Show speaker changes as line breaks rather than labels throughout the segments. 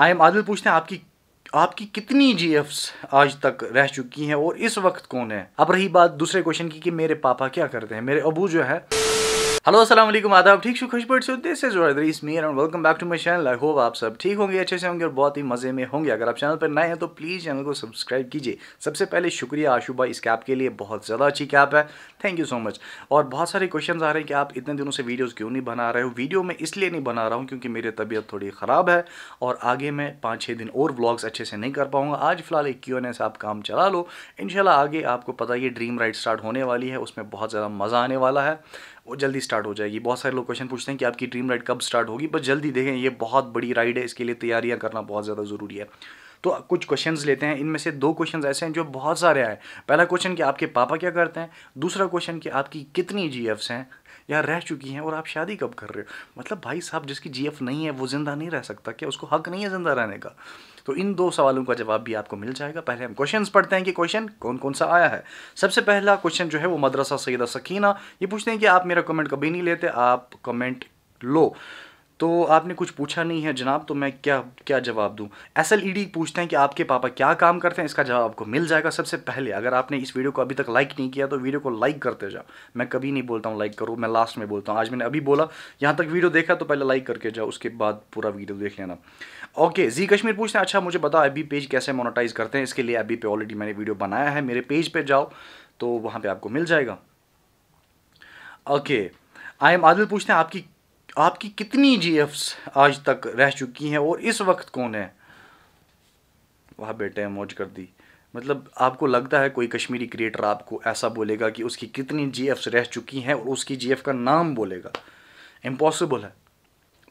I am Adil पूछते हैं आपकी आपकी कितनी जी आज तक रह चुकी हैं और इस वक्त कौन है अब रही बात दूसरे क्वेश्चन की कि मेरे पापा क्या करते हैं मेरे अबू जो है हेलो अस्सलाम वालेकुम आदाब ठीक खुश खुशबट से दिस इज वर्दरी Mir and welcome back to my channel I hope आप सब ठीक होंगे अच्छे से होंगे और बहुत ही मज़े में होंगे अगर आप चैनल पर नए हैं तो प्लीज़ चैनल को सब्सक्राइब कीजिए सबसे पहले शुक्रिया आशु भाई इस कैप के लिए बहुत ज़्यादा अच्छी कैप है थैंक यू सो मच और बहुत सारे क्वेश्चन आ रहे हैं कि आप इतने दिनों से वीडियोज़ क्यों नहीं बना रहे हो वीडियो मैं इसलिए नहीं बना रहा हूँ क्योंकि मेरी तबीयत थोड़ी ख़राब है और आगे मैं पाँच छः दिन और व्लॉग्स अच्छे से नहीं कर पाऊँगा आज फिलहाल एक क्यों से एस आप काम चला लो इनशाला आगे आपको पता ये ड्रीम राइड स्टार्ट होने वाली है उसमें बहुत ज़्यादा मज़ा आने वाला है वो जल्दी स्टार्ट हो जाएगी बहुत सारे लोग क्वेश्चन पूछते हैं कि आपकी ड्रीम राइड कब स्टार्ट होगी बस जल्दी देखें ये बहुत बड़ी राइड है इसके लिए तैयारियां करना बहुत ज़्यादा ज़रूरी है तो कुछ क्वेश्चन लेते हैं इनमें से दो क्वेश्चन ऐसे हैं जो बहुत सारे आए पहला क्वेश्चन कि आपके पापा क्या करते हैं दूसरा क्वेश्चन कि आपकी कितनी जी हैं या रह चुकी हैं और आप शादी कब कर रहे हो मतलब भाई साहब जिसकी जीएफ नहीं है वो ज़िंदा नहीं रह सकता क्या उसको हक नहीं है ज़िंदा रहने का तो इन दो सवालों का जवाब भी आपको मिल जाएगा पहले हम क्वेश्चंस पढ़ते हैं कि क्वेश्चन कौन कौन सा आया है सबसे पहला क्वेश्चन जो है वो मदरसा सैदा सकीना ये पूछते हैं कि आप मेरा कमेंट कभी नहीं लेते आप कमेंट लो तो आपने कुछ पूछा नहीं है जनाब तो मैं क्या क्या जवाब दूँ एस एल पूछते हैं कि आपके पापा क्या काम करते हैं इसका जवाब आपको मिल जाएगा सबसे पहले अगर आपने इस वीडियो को अभी तक लाइक नहीं किया तो वीडियो को लाइक करते जाओ मैं कभी नहीं बोलता हूँ लाइक करो मैं लास्ट में बोलता हूँ आज मैंने अभी बोला यहाँ तक वीडियो देखा तो पहले लाइक करके जाओ उसके बाद पूरा वीडियो देख लेना ओके जी कश्मीर पूछते हैं अच्छा मुझे बताओ अभी पेज कैसे मोनोटाइज करते हैं इसके लिए अभी पे ऑलरेडी मैंने वीडियो बनाया है मेरे पेज पर जाओ तो वहाँ पर आपको मिल जाएगा ओके आई एम आदिल पूछते हैं आपकी आपकी कितनी जी आज तक रह चुकी हैं और इस वक्त कौन है वहाँ बेटे मौज कर दी मतलब आपको लगता है कोई कश्मीरी क्रिएटर आपको ऐसा बोलेगा कि उसकी कितनी जी रह चुकी हैं और उसकी जी का नाम बोलेगा इम्पॉसिबल है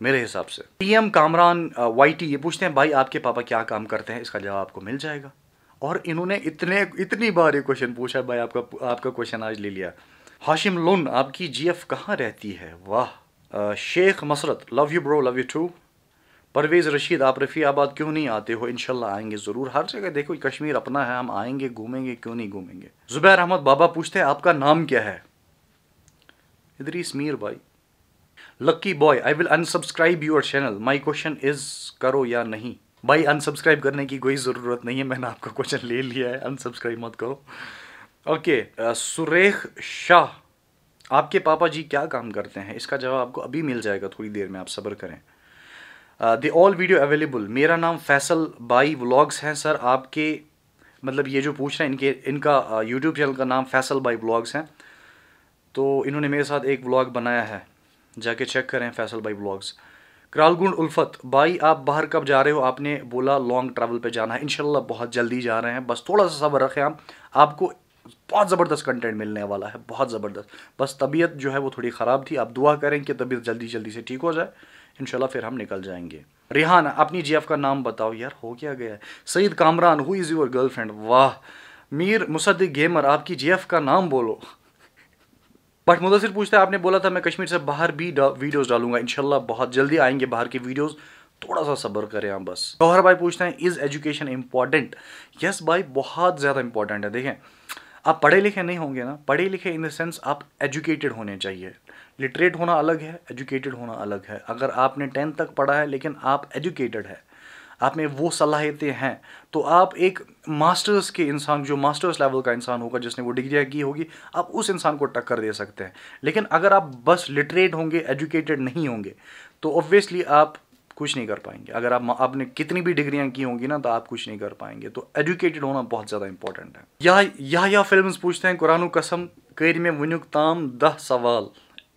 मेरे हिसाब से पीएम कामरान वाईटी ये पूछते हैं भाई आपके पापा क्या काम करते हैं इसका जवाब आपको मिल जाएगा और इन्होंने इतने इतनी बार ये क्वेश्चन पूछा भाई आपका आपका क्वेश्चन आज ले लिया हाशिम लोन आपकी जीएफ कहाँ रहती है वाह Sheikh Masrat love you bro love you too Parvez Rashid आप रफ़ी आबाद क्यों नहीं आते हो इनशाला आएंगे ज़रूर हर जगह देखो कश्मीर अपना है हम आएंगे घूमेंगे क्यों नहीं घूमेंगे ज़ुबैर अहमद बाबा पूछते हैं आपका नाम क्या है इदरीस मीर भाई lucky boy I will unsubscribe your channel my question is करो या नहीं भाई अनसब्सक्राइब करने की कोई ज़रूरत नहीं है मैंने आपका क्वेश्चन ले लिया है अनसब्सक्राइब मत करो ओके okay, uh, सुरेख शाह आपके पापा जी क्या काम करते हैं इसका जवाब आपको अभी मिल जाएगा थोड़ी देर में आप सब्र करें दे ऑल वीडियो अवेलेबल मेरा नाम फैसल बाई व्लॉग्स हैं सर आपके मतलब ये जो पूछ रहे हैं इनके इनका यूट्यूब uh, चैनल का नाम फैसल बाई व्लॉग्स हैं तो इन्होंने मेरे साथ एक व्लॉग बनाया है जाके चेक करें फैसल बाई व्लॉग्स करालगुंड उल्फत भाई आप बाहर कब जा रहे हो आपने बोला लॉन्ग ट्रैवल पे जाना है इनशाला बहुत जल्दी जा रहे हैं बस थोड़ा सा सब्र रखें आप आपको बहुत ज़बरदस्त कंटेंट मिलने वाला है बहुत ज़बरदस्त बस तबीयत जो है वो थोड़ी ख़राब थी आप दुआ करें कि तबीयत जल्दी जल्दी से ठीक हो जाए इन फिर हम निकल जाएंगे रिहान अपनी जीएफ का नाम बताओ यार हो क्या गया है Saeed Kamran who is your girlfriend वाह मीर मुसद गेमर आपकी जीएफ का नाम बोलो बट मुदसर पूछता है आपने बोला था मैं कश्मीर से बाहर भी डा, वीडियोस डालूंगा इनशाला बहुत जल्दी आएंगे बाहर के वीडियोस थोड़ा सा सब्र करें हम बस गौहर भाई पूछते हैं इज़ एजुकेशन इम्पॉर्टेंट यस भाई बहुत ज़्यादा इंपॉर्टेंट है देखें आप पढ़े लिखे नहीं होंगे ना पढ़े लिखे इन द सेंस आप एजुकेटेड होने चाहिए लिटरेट होना अलग है एजुकेटेड होना अलग है अगर आपने टेंथ तक पढ़ा है लेकिन आप एजुकेटेड है आप में वो सलाहियतें हैं तो आप एक मास्टर्स के इंसान जो मास्टर्स लेवल का इंसान होगा जिसने वो डिग्रियाँ की होगी आप उस इंसान को टक्कर दे सकते हैं लेकिन अगर आप बस लिटरेट होंगे एजुकेटेड नहीं होंगे तो ऑब्वियसली आप कुछ नहीं कर पाएंगे अगर आप आपने कितनी भी डिग्रियां की होंगी ना तो आप कुछ नहीं कर पाएंगे तो एजुकेटेड होना बहुत ज़्यादा इंपॉर्टेंट है या या, या फिल्म पूछते हैं कुरान कसम कर में वनुक ताम दह सवाल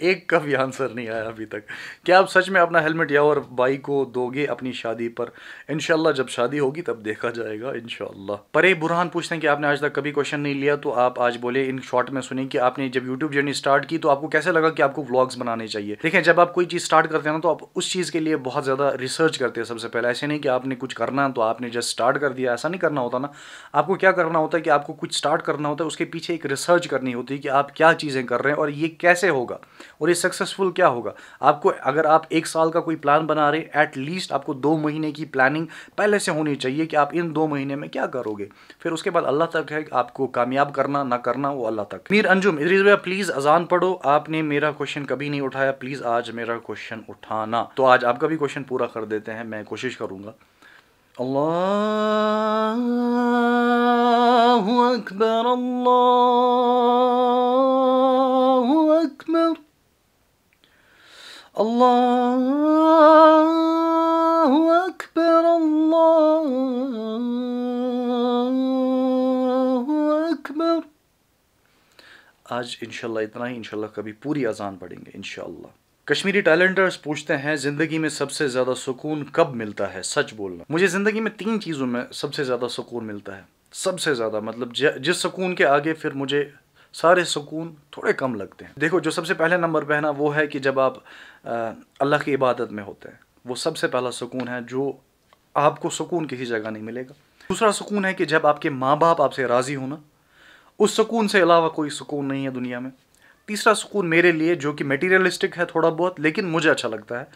एक का भी आंसर नहीं आया अभी तक क्या आप सच में अपना हेलमेट या और बाई को दोगे अपनी शादी पर इनशाला जब शादी होगी तब देखा जाएगा इनशाला परे बुरहान पूछते हैं कि आपने आज तक कभी क्वेश्चन नहीं लिया तो आप आज बोले इन शॉर्ट में सुने कि आपने जब यूट्यूब जर्नी स्टार्ट की तो आपको कैसे लगा कि आपको व्लॉग्स बनाने चाहिए देखें जब आप कोई चीज़ स्टार्ट करते हैं ना तो आप उस चीज़ के लिए बहुत ज़्यादा रिसर्च करते हैं सबसे पहले ऐसे नहीं कि आपने कुछ करना तो आपने जस्ट स्टार्ट कर दिया ऐसा नहीं करना होता ना आपको क्या करना होता है कि आपको कुछ स्टार्ट करना होता है उसके पीछे एक रिसर्च करनी होती है कि आप क्या चीज़ें कर रहे हैं और ये कैसे होगा और ये सक्सेसफुल क्या होगा आपको अगर आप एक साल का कोई प्लान बना रहे हैं एटलीस्ट आपको दो महीने की प्लानिंग पहले से होनी चाहिए कि आप इन दो महीने में क्या करोगे फिर उसके बाद अल्लाह तक है आपको कामयाब करना ना करना वो अल्लाह तक मीर अंजुम इधर भैया प्लीज़ अजान पढ़ो आपने मेरा क्वेश्चन कभी नहीं उठाया प्लीज़ आज मेरा क्वेश्चन उठाना तो आज आपका भी क्वेश्चन पूरा कर देते हैं मैं कोशिश करूँगा अल्लाह अकबर अल्लाह الله أكبر الله أكبر आज इंशाल्लाह इतना ही इंशाल्लाह कभी पूरी अजान पढ़ेंगे इंशाल्लाह कश्मीरी टैलेंटर्स पूछते हैं ज़िंदगी में सबसे ज़्यादा सुकून कब मिलता है सच बोलना मुझे ज़िंदगी में तीन चीज़ों में सबसे ज़्यादा सुकून मिलता है सबसे ज़्यादा मतलब जिस सुकून के आगे फिर मुझे सारे सुकून थोड़े कम लगते हैं देखो जो सबसे पहले नंबर पर है ना वो है कि जब आप अल्लाह की इबादत में होते हैं वो सबसे पहला सुकून है जो आपको सुकून किसी जगह नहीं मिलेगा दूसरा सुकून है कि जब आपके माँ बाप आपसे राज़ी होना उस सुकून से अलावा कोई सुकून नहीं है दुनिया में तीसरा सुकून मेरे लिए जो कि मटेरियलिस्टिक है थोड़ा बहुत लेकिन मुझे अच्छा लगता है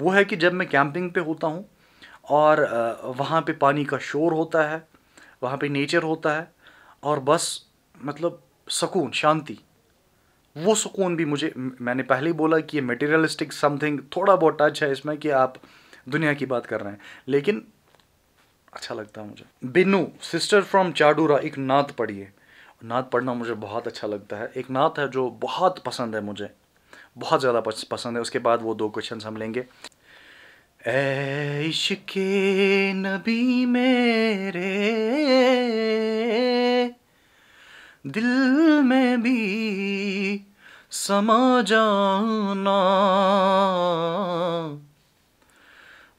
वो है कि जब मैं कैंपिंग पे होता हूँ और वहाँ पे पानी का शोर होता है वहाँ पे नेचर होता है और बस मतलब सुकून शांति वो सुकून भी मुझे मैंने पहले ही बोला कि ये मटेरियलिस्टिक समथिंग थोड़ा बहुत टच है इसमें कि आप दुनिया की बात कर रहे हैं लेकिन अच्छा लगता है मुझे बिनू सिस्टर फ्रॉम चाडूरा एक नात पढ़िए नात पढ़ना मुझे बहुत अच्छा लगता है एक नात है जो बहुत पसंद है मुझे बहुत ज़्यादा पसंद है उसके बाद वो दो क्वेश्चन हम लेंगे ऐश के नबी मेरे दिल में भी समा जाना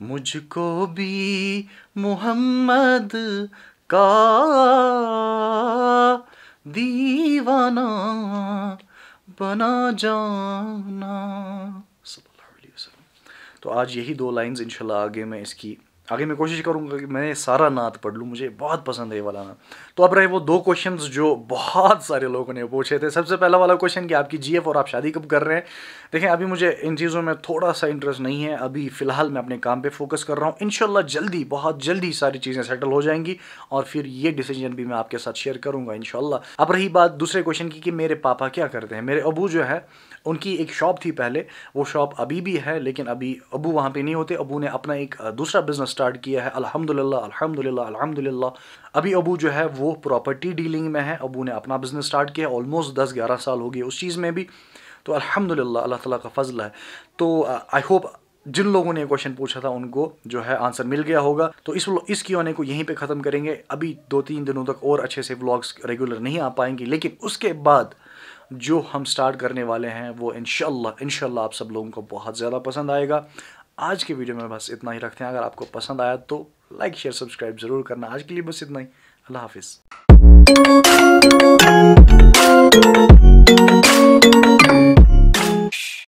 मुझको भी मोहम्मद का दीवाना बना जाना तो आज यही दो लाइंस इंशाल्लाह आगे मैं इसकी आगे मैं कोशिश करूँगा कि मैं सारा नात पढ़ लूँ मुझे बहुत पसंद है ये वाला नात तो अब रहे वो दो क्वेश्चन जो बहुत सारे लोगों ने पूछे थे सबसे पहला वाला क्वेश्चन कि आपकी जीएफ और आप शादी कब कर रहे हैं देखें अभी मुझे इन चीज़ों में थोड़ा सा इंटरेस्ट नहीं है अभी फ़िलहाल मैं अपने काम पर फोकस कर रहा हूँ इन जल्दी बहुत जल्दी सारी चीज़ें सेटल हो जाएंगी और फिर ये डिसीजन भी मैं आपके साथ शेयर करूँगा इन अब रही बात दूसरे क्वेश्चन की कि मेरे पापा क्या करते हैं मेरे अबू जो है उनकी एक शॉप थी पहले वो शॉप अभी भी है लेकिन अभी अबू वहाँ पे नहीं होते अबू ने अपना एक दूसरा बिज़नेस स्टार्ट किया है अल्हम्दुलिल्लाह अल्हम्दुलिल्लाह अल्हम्दुलिल्लाह अभी अबू जो है वो प्रॉपर्टी डीलिंग में है अबू ने अपना बिज़नेस स्टार्ट किया ऑलमोस्ट दस ग्यारह साल हो गए उस चीज़ में भी तो अल्हम्दुलिल्लाह अल्लाह ताला का फजल है तो आई होप जिन लोगों ने क्वेश्चन पूछा था उनको जो है आंसर मिल गया होगा तो इस इस क्योने को यहीं पे ख़त्म करेंगे अभी दो तीन दिनों तक और अच्छे से व्लॉग्स रेगुलर नहीं आ पाएंगे लेकिन उसके बाद जो हम स्टार्ट करने वाले हैं वो इनशाला इनशाला आप सब लोगों को बहुत ज़्यादा पसंद आएगा आज के वीडियो में बस इतना ही रखते हैं अगर आपको पसंद आया तो लाइक शेयर सब्सक्राइब ज़रूर करना आज के लिए बस इतना ही अल्लाह हाफिज़